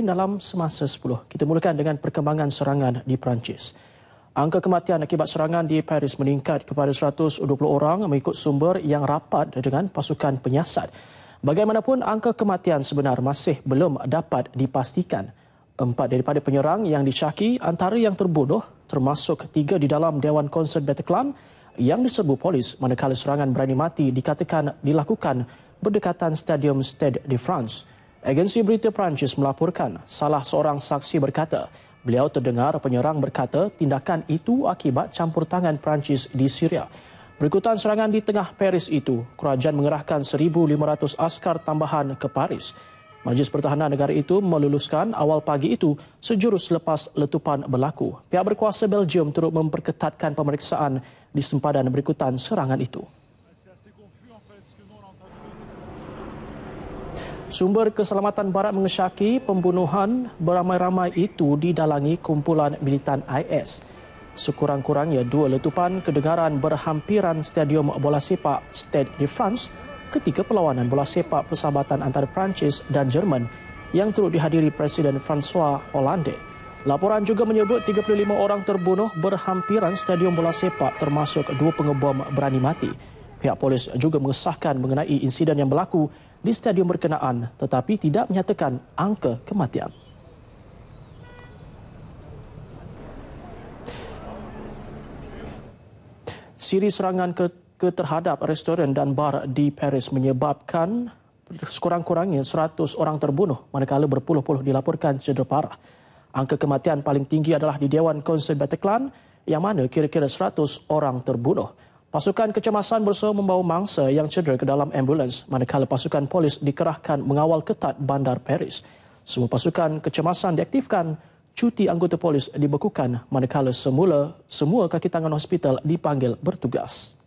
dalam semasa 10. Kita mulakan dengan perkembangan serangan di Perancis. Angka kematian akibat serangan di Paris meningkat kepada 120 orang mengikut sumber yang rapat dengan pasukan penyiasat. Bagaimanapun, angka kematian sebenar masih belum dapat dipastikan. Empat daripada penyerang yang dicaki antara yang terbunuh termasuk tiga di dalam Dewan Konsert Bataclan yang diserbu polis manakala serangan berani mati dikatakan dilakukan berdekatan Stadium Stade de France. Agensi berita Perancis melaporkan salah seorang saksi berkata beliau terdengar penyerang berkata tindakan itu akibat campur tangan Perancis di Syria. Berikutan serangan di tengah Paris itu, kerajaan mengerahkan 1,500 askar tambahan ke Paris. Majlis Pertahanan Negara itu meluluskan awal pagi itu sejurus lepas letupan berlaku. Pihak berkuasa Belgium turut memperketatkan pemeriksaan di sempadan berikutan serangan itu. Sumber Keselamatan Barat mengesyaki pembunuhan beramai-ramai itu didalangi kumpulan militan IS. Sekurang-kurangnya dua letupan kedengaran berhampiran Stadium Bola Sepak Stade de France ketika perlawanan bola sepak persahabatan antara Perancis dan Jerman yang turut dihadiri Presiden François Hollande. Laporan juga menyebut 35 orang terbunuh berhampiran Stadium Bola Sepak termasuk dua pengebom berani mati. Pihak polis juga mengesahkan mengenai insiden yang berlaku di stadium berkenaan tetapi tidak menyatakan angka kematian. Siri serangan ke, ke terhadap restoran dan bar di Paris menyebabkan sekurang-kurangnya 100 orang terbunuh manakala berpuluh-puluh dilaporkan cedera parah. Angka kematian paling tinggi adalah di Dewan Konsul Bataclan yang mana kira-kira 100 orang terbunuh. Pasukan kecemasan bersama membawa mangsa yang cedera ke dalam ambulans manakala pasukan polis dikerahkan mengawal ketat bandar Paris. Semua pasukan kecemasan diaktifkan, cuti anggota polis dibekukan manakala semula semua kaki tangan hospital dipanggil bertugas.